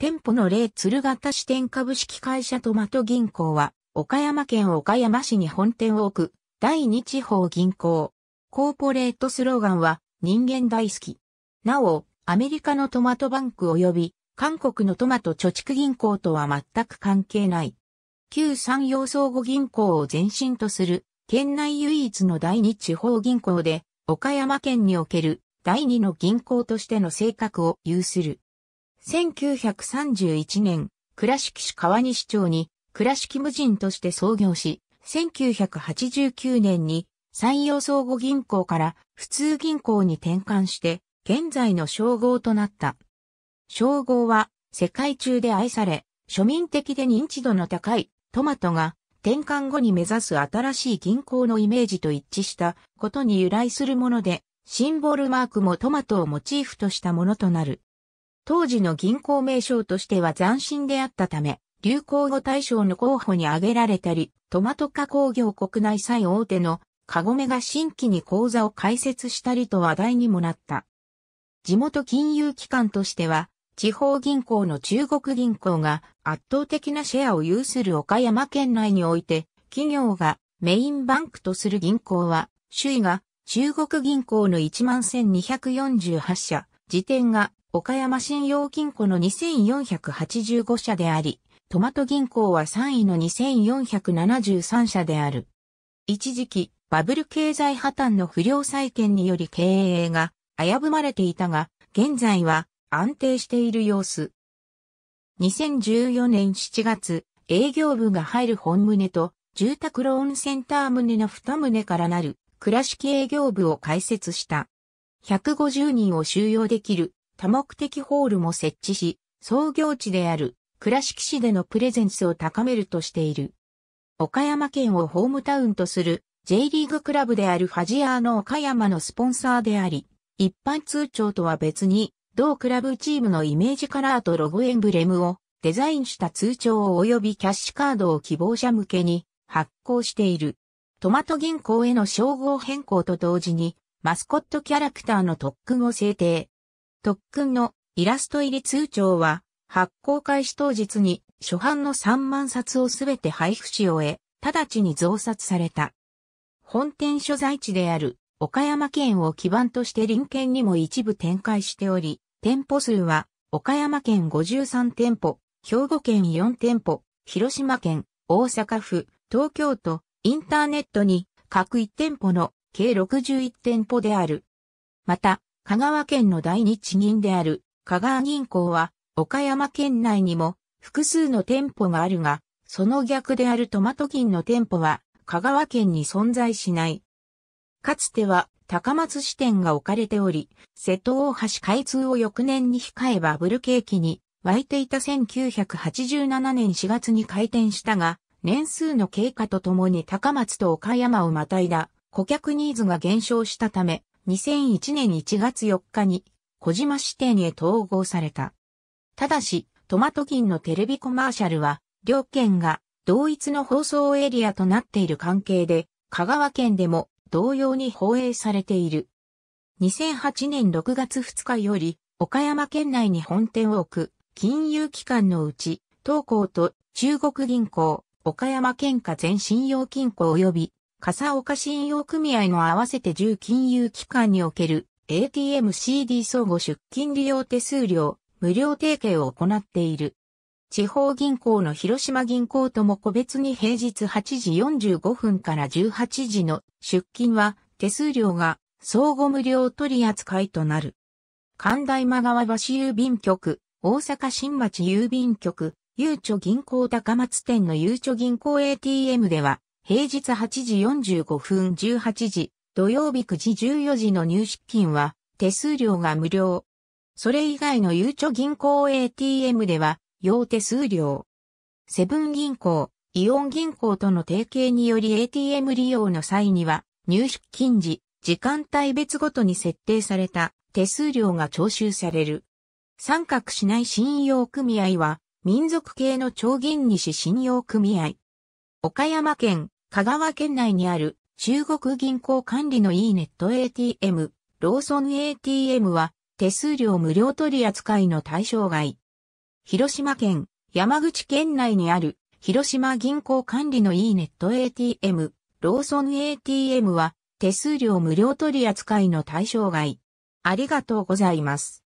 店舗の例鶴形支店株式会社トマト銀行は、岡山県岡山市に本店を置く、第二地方銀行。コーポレートスローガンは、人間大好き。なお、アメリカのトマトバンク及び、韓国のトマト貯蓄銀行とは全く関係ない。旧産業相互銀行を前身とする、県内唯一の第二地方銀行で、岡山県における第二の銀行としての性格を有する。1931年、倉敷市川西町に倉敷無人として創業し、1989年に山陽相互銀行から普通銀行に転換して、現在の称号となった。称号は世界中で愛され、庶民的で認知度の高いトマトが転換後に目指す新しい銀行のイメージと一致したことに由来するもので、シンボルマークもトマトをモチーフとしたものとなる。当時の銀行名称としては斬新であったため、流行語大賞の候補に挙げられたり、トマト加工業国内最大手のカゴメが新規に口座を開設したりと話題にもなった。地元金融機関としては、地方銀行の中国銀行が圧倒的なシェアを有する岡山県内において、企業がメインバンクとする銀行は、首位が中国銀行の11,1248社、時点が岡山信用金庫の2485社であり、トマト銀行は3位の2473社である。一時期、バブル経済破綻の不良債権により経営が危ぶまれていたが、現在は安定している様子。2014年7月、営業部が入る本棟と住宅ローンセンター棟の2棟からなる倉敷営業部を開設した。150人を収容できる多目的ホールも設置し、創業地である倉敷市でのプレゼンスを高めるとしている。岡山県をホームタウンとする J リーグクラブであるファジアーの岡山のスポンサーであり、一般通帳とは別に、同クラブチームのイメージカラーとロゴエンブレムをデザインした通帳及びキャッシュカードを希望者向けに発行している。トマト銀行への称号変更と同時に、マスコットキャラクターの特訓を制定。特訓のイラスト入り通帳は、発行開始当日に初版の3万冊をすべて配布し終え、直ちに増刷された。本店所在地である岡山県を基盤として臨県にも一部展開しており、店舗数は岡山県53店舗、兵庫県4店舗、広島県、大阪府、東京都、インターネットに各1店舗の計61店舗である。また、香川県の第二地銀である香川銀行は岡山県内にも複数の店舗があるが、その逆であるトマト銀の店舗は香川県に存在しない。かつては高松支店が置かれており、瀬戸大橋開通を翌年に控えバブル景気に湧いていた1987年4月に開店したが、年数の経過とともに高松と岡山をまたいだ顧客ニーズが減少したため、2001年1月4日に小島支店へ統合された。ただし、トマト銀のテレビコマーシャルは、両県が同一の放送エリアとなっている関係で、香川県でも同様に放映されている。2008年6月2日より、岡山県内に本店を置く金融機関のうち、東港と中国銀行、岡山県下全信用金庫及び笠岡信用組合の合わせて10金融機関における ATMCD 相互出金利用手数料、無料提携を行っている。地方銀行の広島銀行とも個別に平日8時45分から18時の出金は手数料が相互無料取り扱いとなる。神田今川橋郵便局、大阪新町郵便局、ゆうちょ銀行高松店のゆうちょ銀行 ATM では平日8時45分18時、土曜日9時14時の入出金は手数料が無料。それ以外のゆうちょ銀行 ATM では要手数料。セブン銀行、イオン銀行との提携により ATM 利用の際には入出金時、時間帯別ごとに設定された手数料が徴収される。三角市内信用組合は民族系の超銀西信用組合。岡山県香川県内にある中国銀行管理の e ネット ATM、ローソン ATM は手数料無料取扱いの対象外。広島県、山口県内にある広島銀行管理の e ネット ATM、ローソン ATM は手数料無料取扱いの対象外。ありがとうございます。